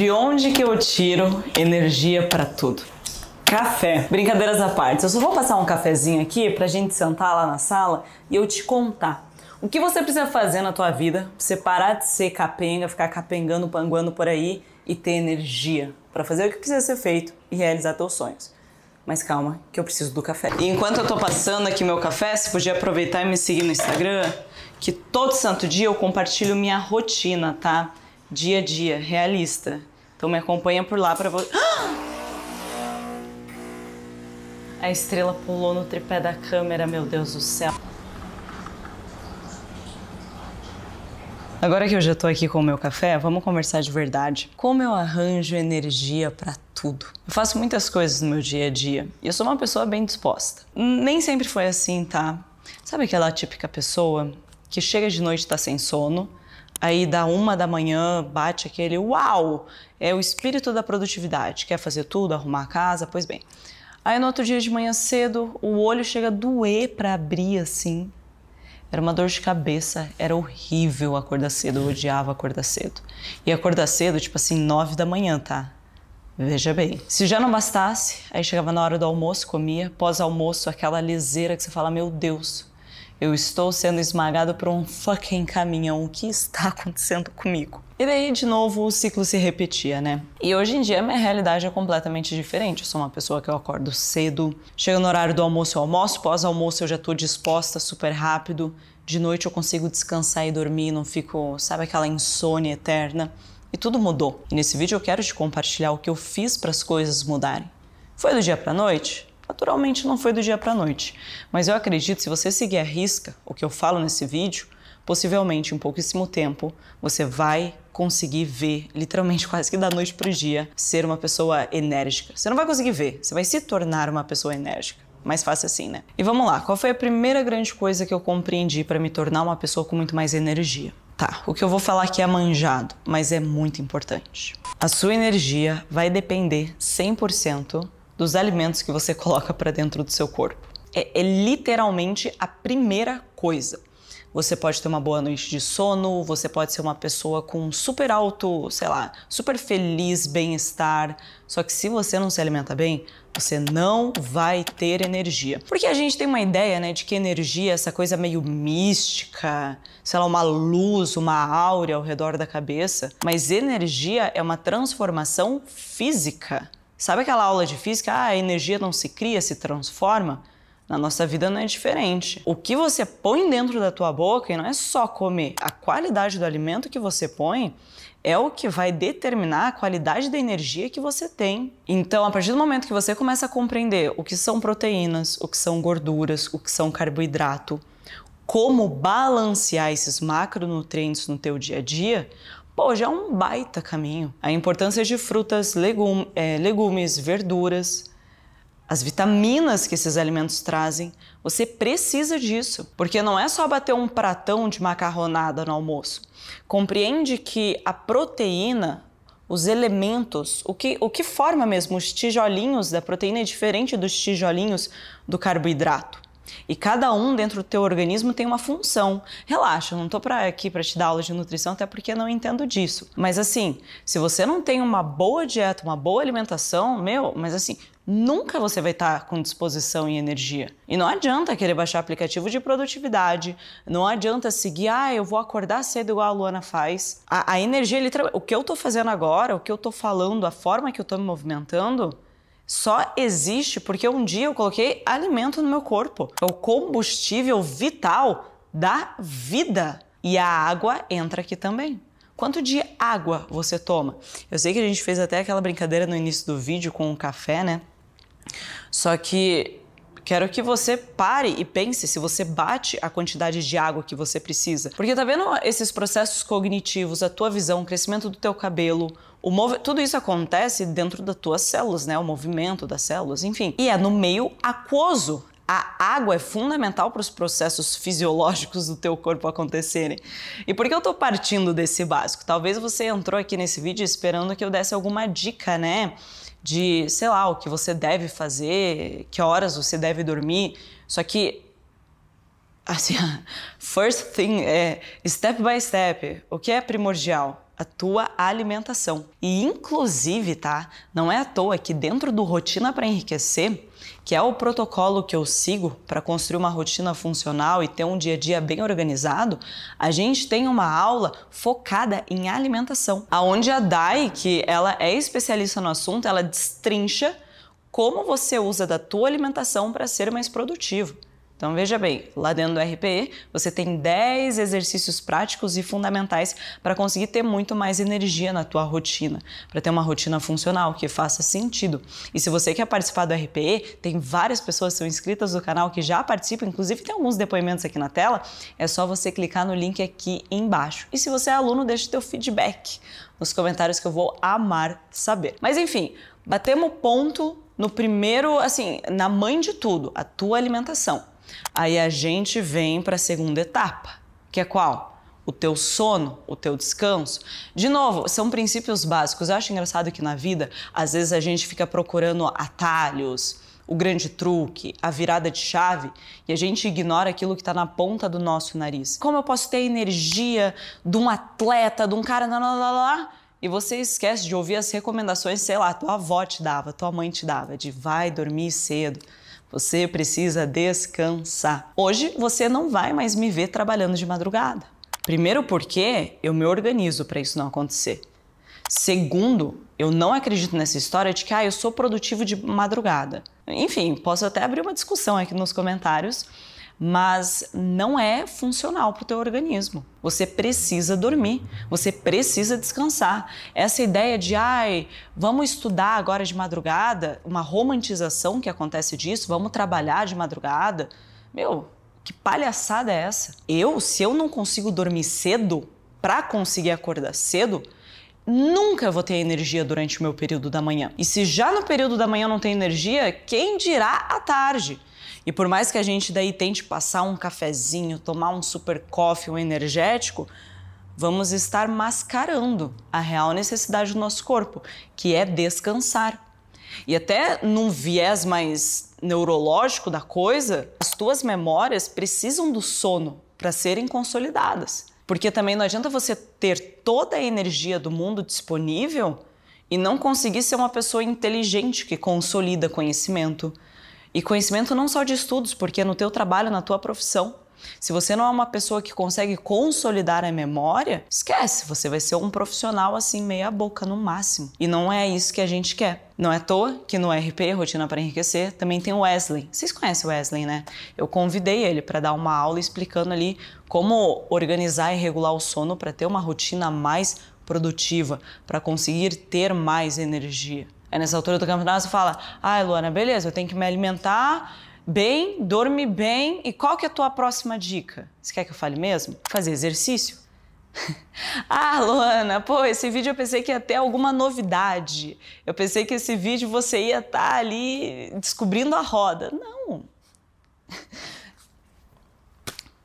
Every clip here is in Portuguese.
De onde que eu tiro energia para tudo? Café. Brincadeiras à parte, eu só vou passar um cafezinho aqui pra gente sentar lá na sala e eu te contar. O que você precisa fazer na tua vida pra você parar de ser capenga, ficar capengando, panguando por aí e ter energia para fazer o que precisa ser feito e realizar teus sonhos. Mas calma, que eu preciso do café. E enquanto eu tô passando aqui meu café, você podia aproveitar e me seguir no Instagram, que todo santo dia eu compartilho minha rotina, tá? Dia a dia, realista. Então me acompanha por lá para você. A estrela pulou no tripé da câmera, meu Deus do céu. Agora que eu já tô aqui com o meu café, vamos conversar de verdade. Como eu arranjo energia para tudo? Eu faço muitas coisas no meu dia a dia e eu sou uma pessoa bem disposta. Nem sempre foi assim, tá? Sabe aquela típica pessoa que chega de noite e tá sem sono, aí da uma da manhã bate aquele uau, é o espírito da produtividade, quer fazer tudo, arrumar a casa, pois bem. Aí no outro dia de manhã cedo, o olho chega a doer para abrir assim. Era uma dor de cabeça, era horrível acordar cedo, eu odiava acordar cedo. E acordar cedo, tipo assim, nove da manhã, tá? Veja bem, se já não bastasse, aí chegava na hora do almoço, comia, pós-almoço, aquela liseira que você fala, meu Deus, eu estou sendo esmagado por um fucking caminhão. O que está acontecendo comigo? E daí, de novo, o ciclo se repetia, né? E hoje em dia, minha realidade é completamente diferente. Eu sou uma pessoa que eu acordo cedo, chega no horário do almoço, eu almoço, pós-almoço eu já estou disposta super rápido. De noite eu consigo descansar e dormir, não fico, sabe, aquela insônia eterna. E tudo mudou. E nesse vídeo eu quero te compartilhar o que eu fiz para as coisas mudarem. Foi do dia para noite? Naturalmente não foi do dia para a noite, mas eu acredito se você seguir a risca o que eu falo nesse vídeo, possivelmente em pouquíssimo tempo você vai conseguir ver, literalmente quase que da noite para o dia, ser uma pessoa enérgica. Você não vai conseguir ver, você vai se tornar uma pessoa enérgica. Mais fácil assim, né? E vamos lá, qual foi a primeira grande coisa que eu compreendi para me tornar uma pessoa com muito mais energia? Tá, o que eu vou falar aqui é manjado, mas é muito importante. A sua energia vai depender 100% dos alimentos que você coloca para dentro do seu corpo. É, é, literalmente a primeira coisa. Você pode ter uma boa noite de sono, você pode ser uma pessoa com super alto, sei lá, super feliz, bem-estar. Só que se você não se alimenta bem, você não vai ter energia. Porque a gente tem uma ideia, né, de que energia é essa coisa meio mística, sei lá, uma luz, uma áurea ao redor da cabeça. Mas energia é uma transformação física Sabe aquela aula de física? Ah, a energia não se cria, se transforma? Na nossa vida não é diferente. O que você põe dentro da tua boca e não é só comer, a qualidade do alimento que você põe é o que vai determinar a qualidade da energia que você tem. Então, a partir do momento que você começa a compreender o que são proteínas, o que são gorduras, o que são carboidrato, como balancear esses macronutrientes no teu dia a dia, pô, já é um baita caminho. A importância de frutas, é, legumes, verduras, as vitaminas que esses alimentos trazem, você precisa disso, porque não é só bater um pratão de macarronada no almoço. Compreende que a proteína, os elementos, o que, o que forma mesmo os tijolinhos da proteína é diferente dos tijolinhos do carboidrato. E cada um dentro do teu organismo tem uma função. Relaxa, eu não estou aqui para te dar aula de nutrição, até porque não entendo disso. Mas assim, se você não tem uma boa dieta, uma boa alimentação, meu, mas assim, nunca você vai estar tá com disposição e energia. E não adianta querer baixar aplicativo de produtividade, não adianta seguir, ah, eu vou acordar cedo igual a Luana faz. A, a energia, ele, o que eu estou fazendo agora, o que eu estou falando, a forma que eu estou me movimentando, só existe porque um dia eu coloquei alimento no meu corpo. É o combustível vital da vida. E a água entra aqui também. Quanto de água você toma? Eu sei que a gente fez até aquela brincadeira no início do vídeo com o café, né? Só que quero que você pare e pense se você bate a quantidade de água que você precisa. Porque tá vendo esses processos cognitivos, a tua visão, o crescimento do teu cabelo, tudo isso acontece dentro das tuas células, né? O movimento das células, enfim. E é no meio aquoso. A água é fundamental para os processos fisiológicos do teu corpo acontecerem. E por que eu estou partindo desse básico? Talvez você entrou aqui nesse vídeo esperando que eu desse alguma dica, né? De, sei lá, o que você deve fazer, que horas você deve dormir. Só que assim, first thing é step by step. O que é primordial? a tua alimentação. E inclusive, tá? Não é à toa que dentro do rotina para enriquecer, que é o protocolo que eu sigo para construir uma rotina funcional e ter um dia a dia bem organizado, a gente tem uma aula focada em alimentação, aonde a Dai, que ela é especialista no assunto, ela destrincha como você usa da tua alimentação para ser mais produtivo. Então veja bem, lá dentro do RPE você tem 10 exercícios práticos e fundamentais para conseguir ter muito mais energia na tua rotina, para ter uma rotina funcional que faça sentido. E se você quer participar do RPE, tem várias pessoas que são inscritas no canal que já participam, inclusive tem alguns depoimentos aqui na tela, é só você clicar no link aqui embaixo. E se você é aluno, deixa o teu feedback nos comentários que eu vou amar saber. Mas enfim, batemos ponto no primeiro, assim, na mãe de tudo, a tua alimentação. Aí a gente vem para a segunda etapa, que é qual? O teu sono, o teu descanso. De novo, são princípios básicos. Eu acho engraçado que na vida, às vezes a gente fica procurando atalhos, o grande truque, a virada de chave e a gente ignora aquilo que está na ponta do nosso nariz. Como eu posso ter a energia de um atleta, de um cara, lá, lá, lá, lá, e você esquece de ouvir as recomendações, sei lá, tua avó te dava, tua mãe te dava, de vai dormir cedo. Você precisa descansar. Hoje você não vai mais me ver trabalhando de madrugada. Primeiro, porque eu me organizo para isso não acontecer. Segundo, eu não acredito nessa história de que ah, eu sou produtivo de madrugada. Enfim, posso até abrir uma discussão aqui nos comentários mas não é funcional para o teu organismo. Você precisa dormir, você precisa descansar. Essa ideia de ai, vamos estudar agora de madrugada, uma romantização que acontece disso, vamos trabalhar de madrugada. Meu, que palhaçada é essa? Eu, se eu não consigo dormir cedo para conseguir acordar cedo, nunca vou ter energia durante o meu período da manhã. E se já no período da manhã não tem energia, quem dirá à tarde? E por mais que a gente daí tente passar um cafezinho, tomar um super coffee, um energético, vamos estar mascarando a real necessidade do nosso corpo, que é descansar. E até num viés mais neurológico da coisa, as tuas memórias precisam do sono para serem consolidadas. Porque também não adianta você ter toda a energia do mundo disponível e não conseguir ser uma pessoa inteligente que consolida conhecimento, e conhecimento não só de estudos, porque no teu trabalho, na tua profissão, se você não é uma pessoa que consegue consolidar a memória, esquece, você vai ser um profissional assim, meia boca no máximo. E não é isso que a gente quer. Não é à toa que no RP, Rotina para Enriquecer, também tem o Wesley. Vocês conhecem o Wesley, né? Eu convidei ele para dar uma aula explicando ali como organizar e regular o sono para ter uma rotina mais produtiva, para conseguir ter mais energia. Aí é nessa altura do campeonato você fala, ai ah, Luana, beleza, eu tenho que me alimentar bem, dormir bem, e qual que é a tua próxima dica? Você quer que eu fale mesmo? Fazer exercício. ah, Luana, pô, esse vídeo eu pensei que ia ter alguma novidade. Eu pensei que esse vídeo você ia estar tá ali descobrindo a roda. Não.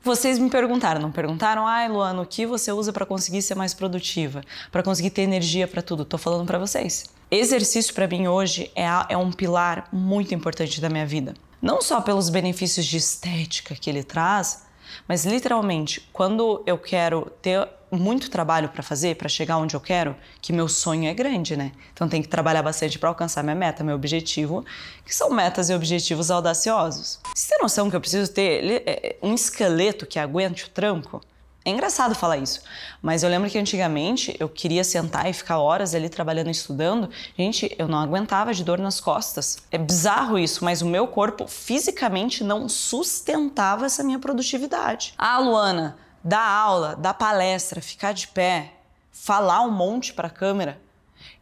Vocês me perguntaram, não perguntaram? Ai, Luana, o que você usa para conseguir ser mais produtiva? Para conseguir ter energia para tudo? Tô falando para vocês. Exercício para mim hoje é, é um pilar muito importante da minha vida. Não só pelos benefícios de estética que ele traz, mas literalmente, quando eu quero ter muito trabalho para fazer para chegar onde eu quero, que meu sonho é grande, né? Então tem que trabalhar bastante para alcançar minha meta, meu objetivo, que são metas e objetivos audaciosos. Você tem noção que eu preciso ter é, é, um esqueleto que aguente o tranco? É engraçado falar isso, mas eu lembro que antigamente eu queria sentar e ficar horas ali trabalhando e estudando. Gente, eu não aguentava de dor nas costas. É bizarro isso, mas o meu corpo fisicamente não sustentava essa minha produtividade. Ah, Luana, dar aula, dar palestra, ficar de pé, falar um monte para a câmera.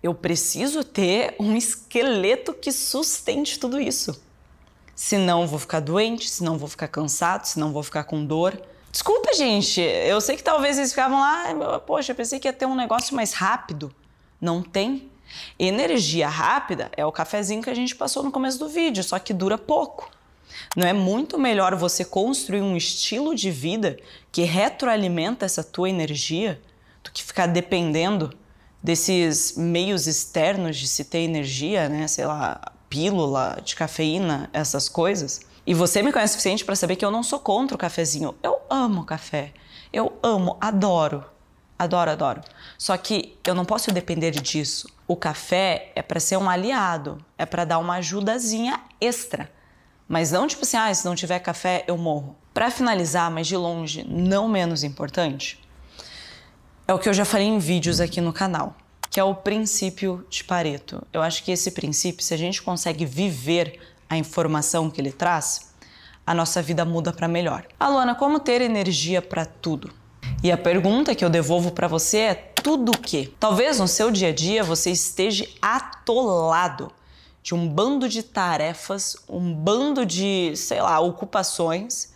Eu preciso ter um esqueleto que sustente tudo isso. Senão vou ficar doente, senão vou ficar cansado, senão vou ficar com dor. Desculpa, gente. Eu sei que talvez eles ficavam lá, poxa, eu pensei que ia ter um negócio mais rápido. Não tem. Energia rápida é o cafezinho que a gente passou no começo do vídeo, só que dura pouco. Não é muito melhor você construir um estilo de vida que retroalimenta essa tua energia do que ficar dependendo desses meios externos de se ter energia, né? Sei lá, pílula de cafeína, essas coisas. E você me conhece o suficiente para saber que eu não sou contra o cafezinho. Eu amo café. Eu amo, adoro. Adoro, adoro. Só que eu não posso depender disso. O café é para ser um aliado, é para dar uma ajudazinha extra. Mas não tipo assim, ah, se não tiver café eu morro. Para finalizar, mas de longe não menos importante, é o que eu já falei em vídeos aqui no canal, que é o princípio de Pareto. Eu acho que esse princípio, se a gente consegue viver a informação que ele traz, a nossa vida muda para melhor. Alana, como ter energia para tudo? E a pergunta que eu devolvo para você é: tudo o quê? Talvez no seu dia a dia você esteja atolado de um bando de tarefas, um bando de, sei lá, ocupações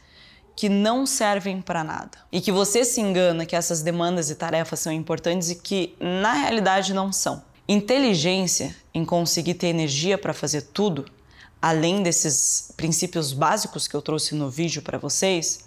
que não servem para nada. E que você se engana que essas demandas e tarefas são importantes e que na realidade não são. Inteligência em conseguir ter energia para fazer tudo além desses princípios básicos que eu trouxe no vídeo para vocês,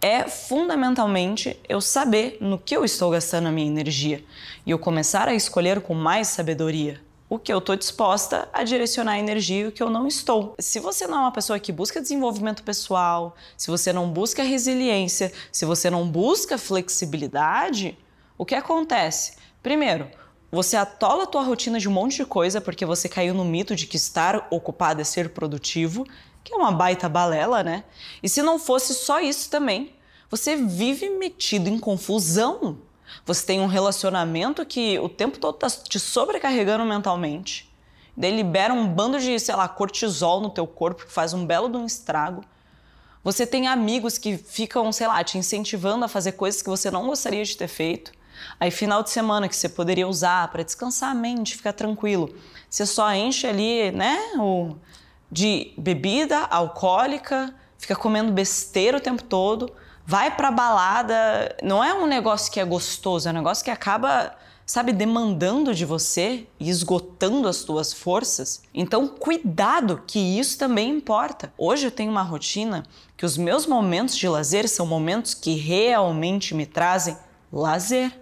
é fundamentalmente eu saber no que eu estou gastando a minha energia e eu começar a escolher com mais sabedoria o que eu estou disposta a direcionar a energia e o que eu não estou. Se você não é uma pessoa que busca desenvolvimento pessoal, se você não busca resiliência, se você não busca flexibilidade, o que acontece? Primeiro, você atola a tua rotina de um monte de coisa porque você caiu no mito de que estar ocupado é ser produtivo, que é uma baita balela, né? E se não fosse só isso também, você vive metido em confusão. Você tem um relacionamento que o tempo todo está te sobrecarregando mentalmente. Daí libera um bando de, sei lá, cortisol no teu corpo que faz um belo de um estrago. Você tem amigos que ficam, sei lá, te incentivando a fazer coisas que você não gostaria de ter feito. Aí, final de semana que você poderia usar para descansar a mente, ficar tranquilo, você só enche ali, né, o, de bebida alcoólica, fica comendo besteira o tempo todo, vai para balada. Não é um negócio que é gostoso, é um negócio que acaba sabe, demandando de você e esgotando as tuas forças. Então, cuidado, que isso também importa. Hoje eu tenho uma rotina que os meus momentos de lazer são momentos que realmente me trazem lazer.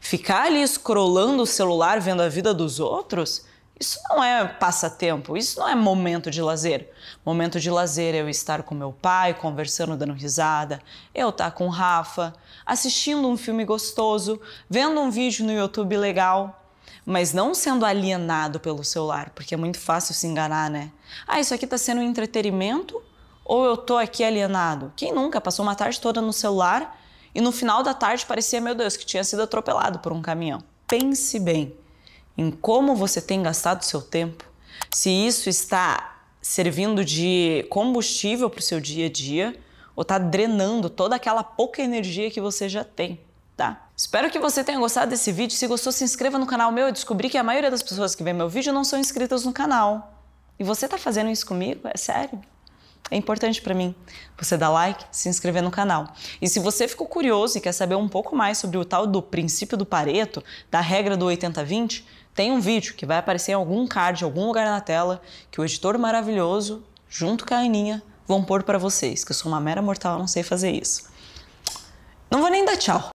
Ficar ali escrolando o celular vendo a vida dos outros, isso não é passatempo, isso não é momento de lazer. Momento de lazer é eu estar com meu pai, conversando, dando risada, eu estar tá com Rafa, assistindo um filme gostoso, vendo um vídeo no YouTube legal, mas não sendo alienado pelo celular, porque é muito fácil se enganar, né? Ah, isso aqui está sendo um entretenimento ou eu tô aqui alienado? Quem nunca passou uma tarde toda no celular e no final da tarde parecia, meu Deus, que tinha sido atropelado por um caminhão. Pense bem em como você tem gastado seu tempo, se isso está servindo de combustível para o seu dia a dia ou está drenando toda aquela pouca energia que você já tem. Tá? Espero que você tenha gostado desse vídeo. Se gostou, se inscreva no canal meu. Eu descobri que a maioria das pessoas que vê meu vídeo não são inscritas no canal. E você está fazendo isso comigo? É sério? É importante para mim você dar like, se inscrever no canal. E se você ficou curioso e quer saber um pouco mais sobre o tal do princípio do Pareto, da regra do 80/20, tem um vídeo que vai aparecer em algum card, em algum lugar na tela, que o editor maravilhoso, junto com a Aninha, vão pôr para vocês, que eu sou uma mera mortal, não sei fazer isso. Não vou nem dar tchau.